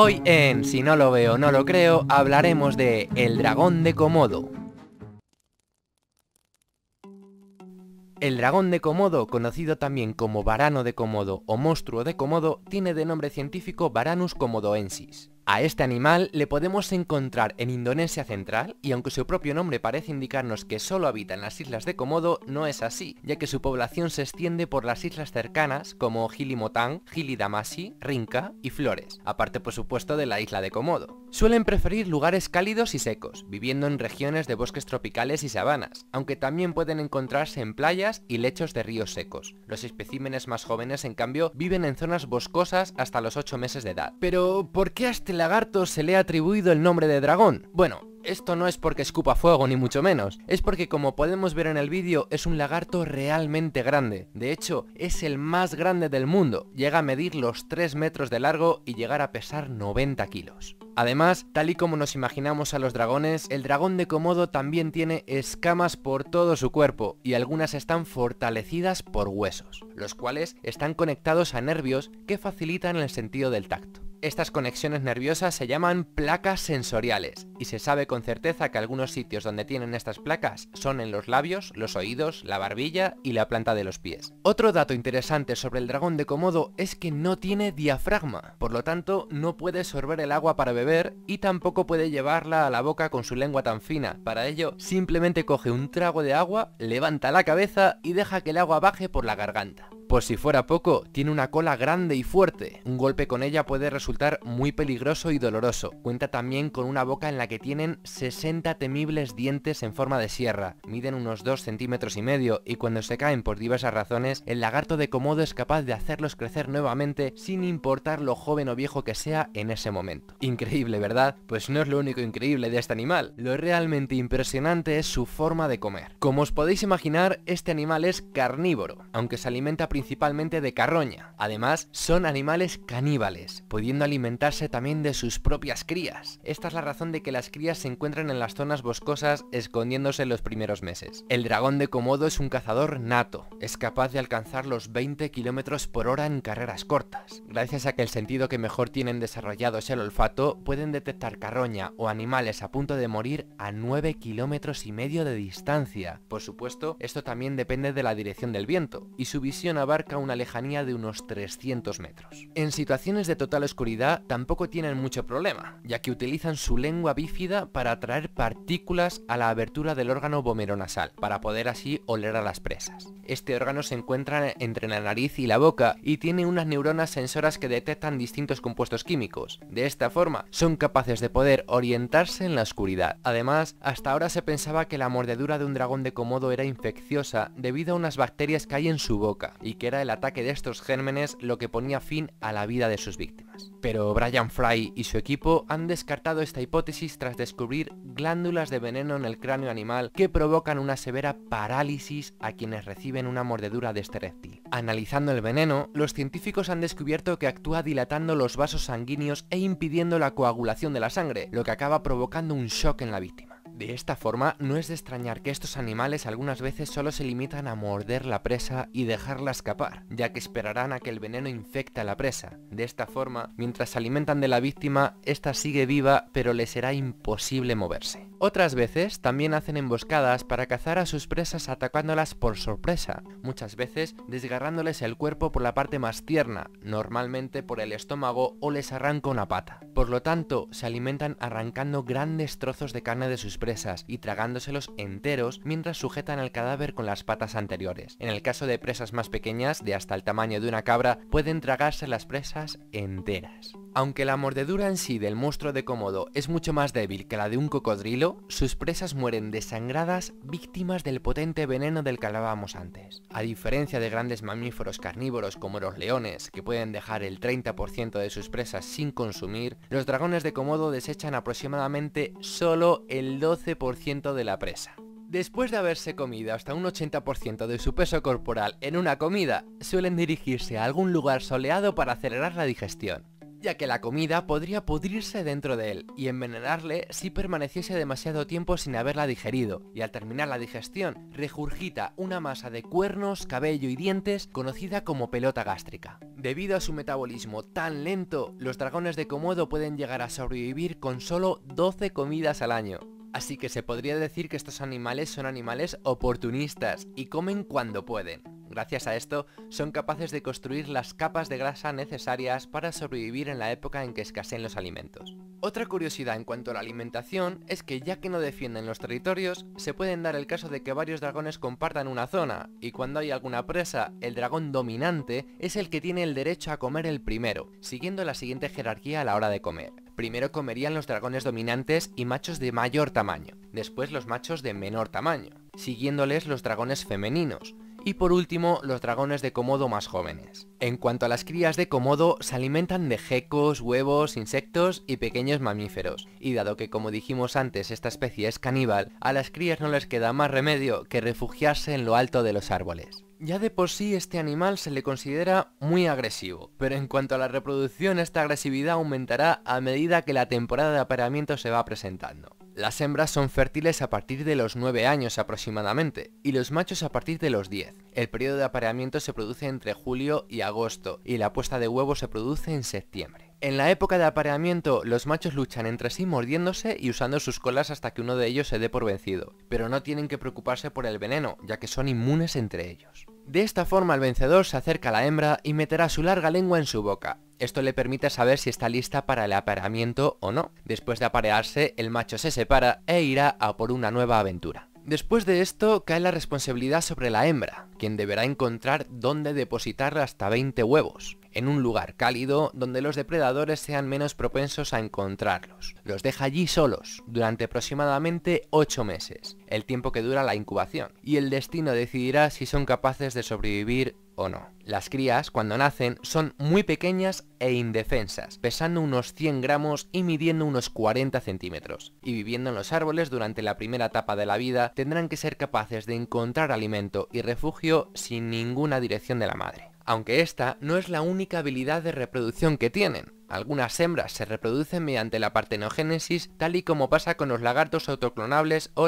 Hoy en Si no lo veo, no lo creo, hablaremos de El dragón de Komodo. El dragón de Komodo, conocido también como varano de Komodo o monstruo de Komodo, tiene de nombre científico Varanus comodoensis. A este animal le podemos encontrar en Indonesia central y aunque su propio nombre parece indicarnos que solo habita en las islas de Komodo, no es así, ya que su población se extiende por las islas cercanas como Gili Damasi, Rinca y Flores, aparte por supuesto de la isla de Komodo. Suelen preferir lugares cálidos y secos, viviendo en regiones de bosques tropicales y sabanas, aunque también pueden encontrarse en playas y lechos de ríos secos. Los especímenes más jóvenes, en cambio, viven en zonas boscosas hasta los 8 meses de edad. Pero, ¿por qué hasta este lagarto se le ha atribuido el nombre de dragón. Bueno, esto no es porque escupa fuego, ni mucho menos. Es porque, como podemos ver en el vídeo, es un lagarto realmente grande. De hecho, es el más grande del mundo. Llega a medir los 3 metros de largo y llegar a pesar 90 kilos. Además, tal y como nos imaginamos a los dragones, el dragón de Komodo también tiene escamas por todo su cuerpo y algunas están fortalecidas por huesos, los cuales están conectados a nervios que facilitan el sentido del tacto. Estas conexiones nerviosas se llaman placas sensoriales y se sabe con certeza que algunos sitios donde tienen estas placas son en los labios, los oídos, la barbilla y la planta de los pies. Otro dato interesante sobre el dragón de Komodo es que no tiene diafragma, por lo tanto no puede sorber el agua para beber y tampoco puede llevarla a la boca con su lengua tan fina, para ello simplemente coge un trago de agua, levanta la cabeza y deja que el agua baje por la garganta. Por pues si fuera poco, tiene una cola grande y fuerte. Un golpe con ella puede resultar muy peligroso y doloroso. Cuenta también con una boca en la que tienen 60 temibles dientes en forma de sierra. Miden unos 2 centímetros y medio y cuando se caen por diversas razones, el lagarto de Komodo es capaz de hacerlos crecer nuevamente sin importar lo joven o viejo que sea en ese momento. Increíble, ¿verdad? Pues no es lo único increíble de este animal. Lo realmente impresionante es su forma de comer. Como os podéis imaginar, este animal es carnívoro, aunque se alimenta principalmente de carroña. Además, son animales caníbales, pudiendo alimentarse también de sus propias crías. Esta es la razón de que las crías se encuentran en las zonas boscosas escondiéndose en los primeros meses. El dragón de Komodo es un cazador nato, es capaz de alcanzar los 20 km por hora en carreras cortas. Gracias a que el sentido que mejor tienen desarrollado es el olfato, pueden detectar carroña o animales a punto de morir a 9 kilómetros y medio de distancia. Por supuesto, esto también depende de la dirección del viento, y su visión a abarca una lejanía de unos 300 metros. En situaciones de total oscuridad tampoco tienen mucho problema, ya que utilizan su lengua bífida para atraer partículas a la abertura del órgano vomeronasal, para poder así oler a las presas. Este órgano se encuentra entre la nariz y la boca y tiene unas neuronas sensoras que detectan distintos compuestos químicos. De esta forma, son capaces de poder orientarse en la oscuridad. Además, hasta ahora se pensaba que la mordedura de un dragón de Komodo era infecciosa debido a unas bacterias que hay en su boca y que era el ataque de estos gérmenes lo que ponía fin a la vida de sus víctimas. Pero Brian Fry y su equipo han descartado esta hipótesis tras descubrir glándulas de veneno en el cráneo animal que provocan una severa parálisis a quienes reciben una mordedura de este reptil. Analizando el veneno, los científicos han descubierto que actúa dilatando los vasos sanguíneos e impidiendo la coagulación de la sangre, lo que acaba provocando un shock en la víctima. De esta forma, no es de extrañar que estos animales algunas veces solo se limitan a morder la presa y dejarla escapar, ya que esperarán a que el veneno infecte a la presa. De esta forma, mientras se alimentan de la víctima, esta sigue viva, pero le será imposible moverse. Otras veces, también hacen emboscadas para cazar a sus presas atacándolas por sorpresa, muchas veces desgarrándoles el cuerpo por la parte más tierna, normalmente por el estómago o les arranca una pata. Por lo tanto, se alimentan arrancando grandes trozos de carne de sus presas presas y tragándoselos enteros mientras sujetan al cadáver con las patas anteriores. En el caso de presas más pequeñas, de hasta el tamaño de una cabra, pueden tragarse las presas enteras. Aunque la mordedura en sí del monstruo de Komodo es mucho más débil que la de un cocodrilo, sus presas mueren desangradas víctimas del potente veneno del que hablábamos antes. A diferencia de grandes mamíferos carnívoros como los leones, que pueden dejar el 30% de sus presas sin consumir, los dragones de Komodo desechan aproximadamente solo el 12 12% de la presa. Después de haberse comido hasta un 80% de su peso corporal en una comida, suelen dirigirse a algún lugar soleado para acelerar la digestión, ya que la comida podría pudrirse dentro de él y envenenarle si permaneciese demasiado tiempo sin haberla digerido, y al terminar la digestión, regurgita una masa de cuernos, cabello y dientes conocida como pelota gástrica. Debido a su metabolismo tan lento, los dragones de Komodo pueden llegar a sobrevivir con solo 12 comidas al año, Así que se podría decir que estos animales son animales oportunistas y comen cuando pueden. Gracias a esto, son capaces de construir las capas de grasa necesarias para sobrevivir en la época en que escaseen los alimentos. Otra curiosidad en cuanto a la alimentación es que ya que no defienden los territorios, se pueden dar el caso de que varios dragones compartan una zona, y cuando hay alguna presa, el dragón dominante es el que tiene el derecho a comer el primero, siguiendo la siguiente jerarquía a la hora de comer. Primero comerían los dragones dominantes y machos de mayor tamaño, después los machos de menor tamaño, siguiéndoles los dragones femeninos, y por último, los dragones de Komodo más jóvenes. En cuanto a las crías de Komodo, se alimentan de gecos, huevos, insectos y pequeños mamíferos. Y dado que como dijimos antes esta especie es caníbal, a las crías no les queda más remedio que refugiarse en lo alto de los árboles. Ya de por sí este animal se le considera muy agresivo, pero en cuanto a la reproducción esta agresividad aumentará a medida que la temporada de apareamiento se va presentando. Las hembras son fértiles a partir de los 9 años aproximadamente y los machos a partir de los 10. El periodo de apareamiento se produce entre julio y agosto y la puesta de huevos se produce en septiembre. En la época de apareamiento, los machos luchan entre sí mordiéndose y usando sus colas hasta que uno de ellos se dé por vencido, pero no tienen que preocuparse por el veneno, ya que son inmunes entre ellos. De esta forma el vencedor se acerca a la hembra y meterá su larga lengua en su boca. Esto le permite saber si está lista para el apareamiento o no. Después de aparearse, el macho se separa e irá a por una nueva aventura. Después de esto cae la responsabilidad sobre la hembra, quien deberá encontrar dónde depositar hasta 20 huevos en un lugar cálido donde los depredadores sean menos propensos a encontrarlos. Los deja allí solos durante aproximadamente 8 meses, el tiempo que dura la incubación, y el destino decidirá si son capaces de sobrevivir o no. Las crías, cuando nacen, son muy pequeñas e indefensas, pesando unos 100 gramos y midiendo unos 40 centímetros. Y viviendo en los árboles durante la primera etapa de la vida, tendrán que ser capaces de encontrar alimento y refugio sin ninguna dirección de la madre aunque esta no es la única habilidad de reproducción que tienen. Algunas hembras se reproducen mediante la partenogénesis tal y como pasa con los lagartos autoclonables o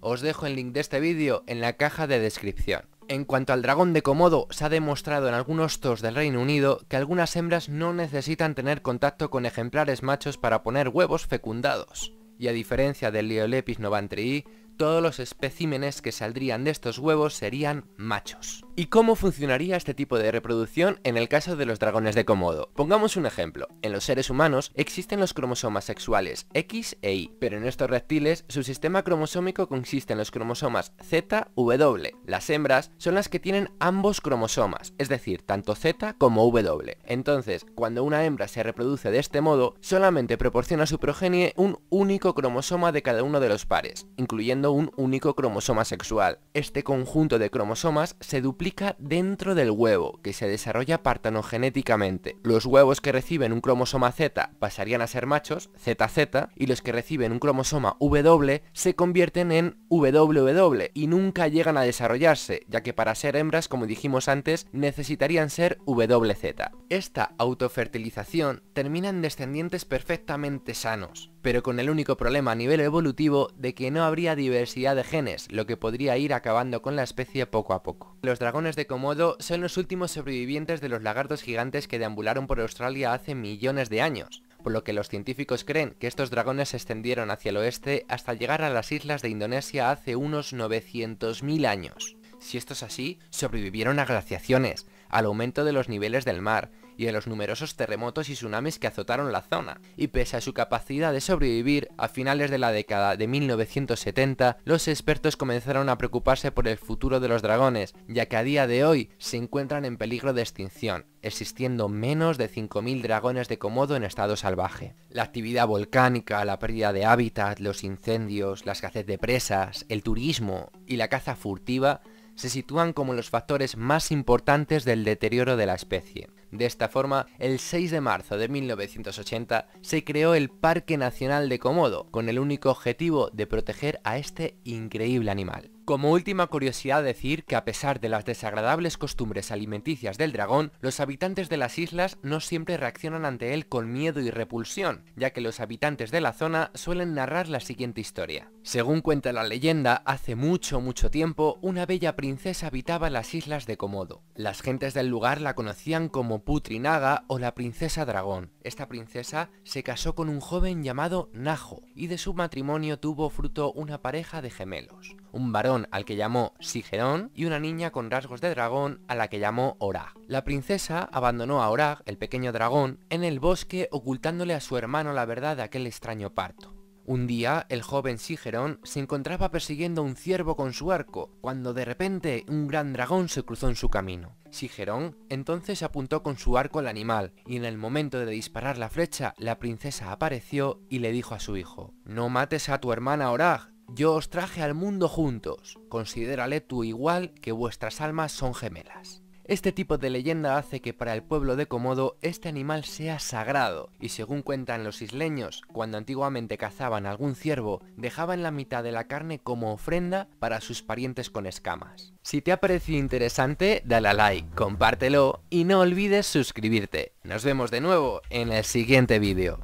Os dejo el link de este vídeo en la caja de descripción. En cuanto al dragón de Komodo, se ha demostrado en algunos tos del Reino Unido que algunas hembras no necesitan tener contacto con ejemplares machos para poner huevos fecundados. Y a diferencia del Liolepis novantrii, todos los especímenes que saldrían de estos huevos serían machos. ¿Y cómo funcionaría este tipo de reproducción en el caso de los dragones de Komodo? Pongamos un ejemplo. En los seres humanos existen los cromosomas sexuales X e Y, pero en estos reptiles su sistema cromosómico consiste en los cromosomas Z, W. Las hembras son las que tienen ambos cromosomas, es decir, tanto Z como W. Entonces, cuando una hembra se reproduce de este modo, solamente proporciona a su progenie un único cromosoma de cada uno de los pares, incluyendo un único cromosoma sexual. Este conjunto de cromosomas se duplica dentro del huevo, que se desarrolla partanogenéticamente. Los huevos que reciben un cromosoma Z pasarían a ser machos, ZZ, y los que reciben un cromosoma W se convierten en WW y nunca llegan a desarrollarse, ya que para ser hembras, como dijimos antes, necesitarían ser WZ. Esta autofertilización termina en descendientes perfectamente sanos, pero con el único problema a nivel evolutivo de que no habría diversidad de genes, lo que podría ir acabando con la especie poco a poco. Los dragones de Komodo son los últimos sobrevivientes de los lagartos gigantes que deambularon por Australia hace millones de años, por lo que los científicos creen que estos dragones se extendieron hacia el oeste hasta llegar a las islas de Indonesia hace unos 900.000 años. Si esto es así, sobrevivieron a glaciaciones, al aumento de los niveles del mar, y en los numerosos terremotos y tsunamis que azotaron la zona, y pese a su capacidad de sobrevivir, a finales de la década de 1970, los expertos comenzaron a preocuparse por el futuro de los dragones, ya que a día de hoy se encuentran en peligro de extinción, existiendo menos de 5.000 dragones de Komodo en estado salvaje. La actividad volcánica, la pérdida de hábitat, los incendios, la escasez de presas, el turismo y la caza furtiva se sitúan como los factores más importantes del deterioro de la especie. De esta forma, el 6 de marzo de 1980 se creó el Parque Nacional de Komodo, con el único objetivo de proteger a este increíble animal. Como última curiosidad decir que a pesar de las desagradables costumbres alimenticias del dragón, los habitantes de las islas no siempre reaccionan ante él con miedo y repulsión, ya que los habitantes de la zona suelen narrar la siguiente historia. Según cuenta la leyenda, hace mucho, mucho tiempo, una bella princesa habitaba las islas de Komodo. Las gentes del lugar la conocían como Putrinaga o la princesa dragón. Esta princesa se casó con un joven llamado Najo, y de su matrimonio tuvo fruto una pareja de gemelos. Un varón al que llamó Sigerón y una niña con rasgos de dragón a la que llamó Orag. La princesa abandonó a Orag, el pequeño dragón, en el bosque ocultándole a su hermano la verdad de aquel extraño parto. Un día, el joven Sigerón se encontraba persiguiendo a un ciervo con su arco, cuando de repente un gran dragón se cruzó en su camino. Sigerón entonces apuntó con su arco al animal, y en el momento de disparar la flecha, la princesa apareció y le dijo a su hijo, No mates a tu hermana Orag, yo os traje al mundo juntos, considérale tú igual que vuestras almas son gemelas. Este tipo de leyenda hace que para el pueblo de Komodo este animal sea sagrado, y según cuentan los isleños, cuando antiguamente cazaban algún ciervo, dejaban la mitad de la carne como ofrenda para sus parientes con escamas. Si te ha parecido interesante, dale a like, compártelo y no olvides suscribirte. Nos vemos de nuevo en el siguiente vídeo.